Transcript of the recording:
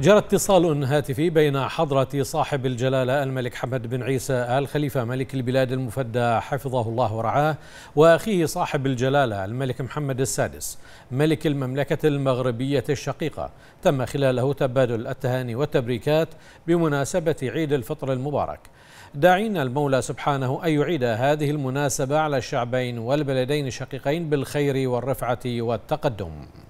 جرى اتصال هاتفي بين حضرة صاحب الجلالة الملك حمد بن عيسى آل خليفة ملك البلاد المفدى حفظه الله ورعاه وأخيه صاحب الجلالة الملك محمد السادس ملك المملكة المغربية الشقيقة تم خلاله تبادل التهاني والتبريكات بمناسبة عيد الفطر المبارك داعين المولى سبحانه أن يعيد هذه المناسبة على الشعبين والبلدين الشقيقين بالخير والرفعة والتقدم